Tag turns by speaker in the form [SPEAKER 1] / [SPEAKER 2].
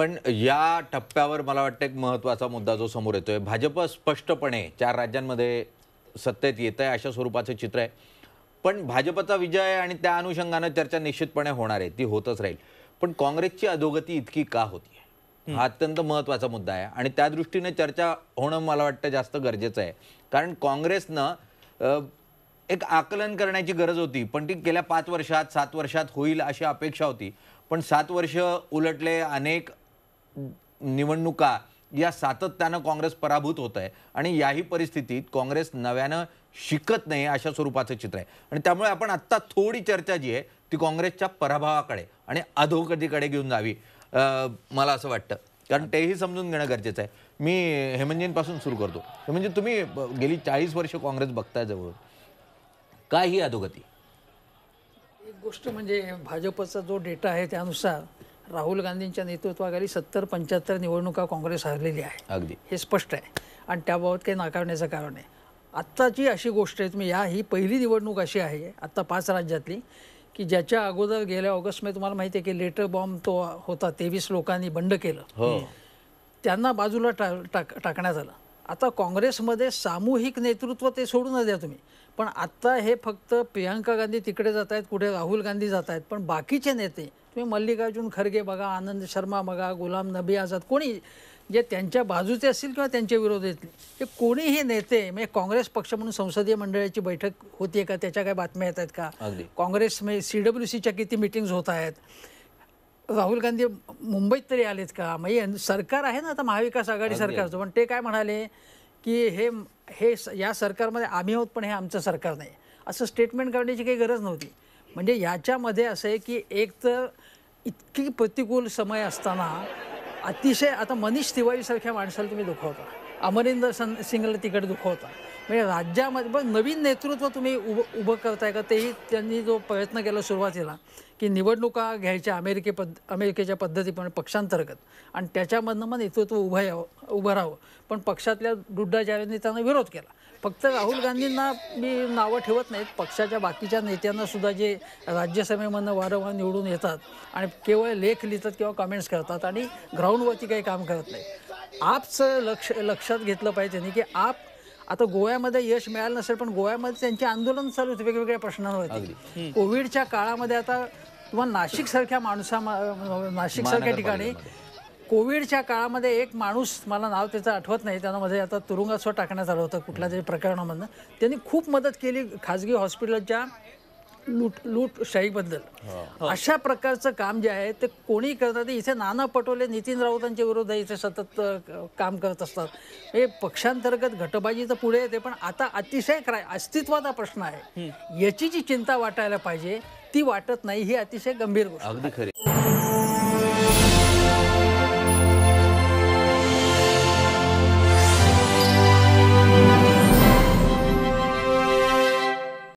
[SPEAKER 1] पण या टप्प्यावर मला वाटतं एक महत्त्वाचा मुद्दा जो समोर येतोय भाजप स्पष्टपणे चार राज्यांमध्ये सत्तेत येत आहे अशा स्वरूपाचं चित्र आहे पण भाजपचा विजय आणि त्या अनुषंगानं चर्चा निश्चितपणे होणार आहे ती होतच राहील पण काँग्रेसची अधोगती इतकी का होती हा अत्यंत महत्त्वाचा मुद्दा आहे आणि त्या दृष्टीने चर्चा होणं मला वाटतं जास्त गरजेचं आहे कारण काँग्रेसनं एक आकलन करण्याची गरज होती पण ती गेल्या पाच वर्षात सात वर्षात होईल अशी अपेक्षा होती पण सात वर्ष उलटले अनेक निवडणुका या सातत्यानं काँग्रेस पराभूत होत आहे आणि याही परिस्थितीत काँग्रेस नव्यानं शिकत नाही अशा स्वरूपाचं चित्र आहे आणि त्यामुळे आपण आत्ता थोडी चर्चा जी आहे ती काँग्रेसच्या पराभवाकडे आणि अधोगतीकडे घेऊन जावी मला असं वाटतं कारण तेही समजून घेणं गरजेचं आहे मी हेमंजींपासून सुरू करतो म्हणजे तुम्ही गेली चाळीस वर्ष काँग्रेस बघताय जवळ काय ही अधोगती
[SPEAKER 2] एक गोष्ट म्हणजे भाजपचा जो डेटा आहे त्यानुसार राहुल गांधींच्या नेतृत्वाखाली सत्तर पंच्याहत्तर निवडणुका काँग्रेस हरलेली आहे अगदी हे स्पष्ट आहे आणि त्याबाबत काही नाकारण्याचं कारण आहे आत्ताची अशी गोष्ट आहे तुम्ही या ही पहिली निवडणूक अशी आहे आत्ता पाच राज्यातली की ज्याच्या अगोदर गेल्या ऑगस्टमध्ये तुम्हाला माहिती आहे की लेटर बॉम्ब तो होता तेवीस लोकांनी बंड केलं हो. त्यांना बाजूला टा टाकण्यात आलं आता काँग्रेसमध्ये सामूहिक नेतृत्व ते सोडू न द्या तुम्ही पण आत्ता हे फक्त प्रियांका गांधी तिकडे जात आहेत कुठे राहुल गांधी जात आहेत पण बाकीचे नेते तुम्ही मल्लिकार्जुन खरगे बघा आनंद शर्मा बघा गुलाम नबी आझाद कोणी जे त्यांच्या बाजूचे असतील किंवा त्यांच्या विरोधातले ते कोणीही नेते म्हणजे काँग्रेस पक्ष म्हणून संसदीय मंडळाची बैठक होती का त्याच्या काय बातम्या येत आहेत का काँग्रेस म्हणजे सी डब्ल्यू सीच्या किती मिटिंग्ज होत आहेत राहुल गांधी मुंबईत तरी आलेत का म्हणजे सरकार आहे ना आता महाविकास आघाडी सरकारचं पण ते काय म्हणाले की हे हे या सरकारमध्ये आम्ही आहोत पण हे आमचं सरकार नाही असं स्टेटमेंट करण्याची काही गरज नव्हती म्हणजे याच्यामध्ये असं आहे की एक तर इतकी प्रतिकूल समय असताना अतिशय आता मनीष तिवारीसारख्या माणसाला तुम्ही दुखवता अमरिंदर सन सिंगला तिकडे दुखवता म्हणजे राज्यामध्ये पण नवीन नेतृत्व तुम्ही उभं उभं करताय का तेही त्यांनी जो प्रयत्न केला सुरुवातीला की निवडणुका घ्यायच्या अमेरिके पद्ध अमेरिकेच्या पद्धतीप्रमाणे पक्षांतर्गत आणि त्याच्यामधनं मग नेतृत्व उभं यावं उभं राहावं पण पक्षातल्या दुड्डाचार्य त्यांना विरोध केला फक्त राहुल गांधींना मी नावं ठेवत नाहीत पक्षाच्या बाकीच्या नेत्यांना सुद्धा जे राज्यसभेमधनं वारंवार निवडून येतात आणि केवळ लेख लिहितात किंवा कमेंट्स करतात आणि ग्राउंडवरती काही काम करत नाही आपचं लक्ष लक्षात घेतलं पाहिजे त्यांनी की आप आता गोव्यामध्ये यश मिळालं नसेल पण गोव्यामध्ये त्यांचे आंदोलन चालू होते वेगवेगळ्या प्रश्नांवरती कोविडच्या काळामध्ये आता किंवा नाशिकसारख्या माणसा नाशिकसारख्या ठिकाणी कोविडच्या काळामध्ये एक माणूस मला नाव त्याचं आठवत नाही त्यांना मध्ये आता तुरुंगासव टाकण्यात आलं होतं कुठल्या तरी प्रकरणामधनं त्यांनी खूप मदत केली खाजगी हॉस्पिटलच्या लूट लूटशाहीबद्दल अशा प्रकारचं काम जे आहे ते कोणी करतात इथे नाना पटोले नितीन राऊतांच्या विरोध इथे सतत काम करत असतात हे पक्षांतर्गत घटबाजी तर पुढे येते पण आता अतिशय अस्तित्वाचा प्रश्न आहे याची जी चिंता वाटायला पाहिजे ती वाटत नाही ही अतिशय गंभीर गोष्ट अगदी खरी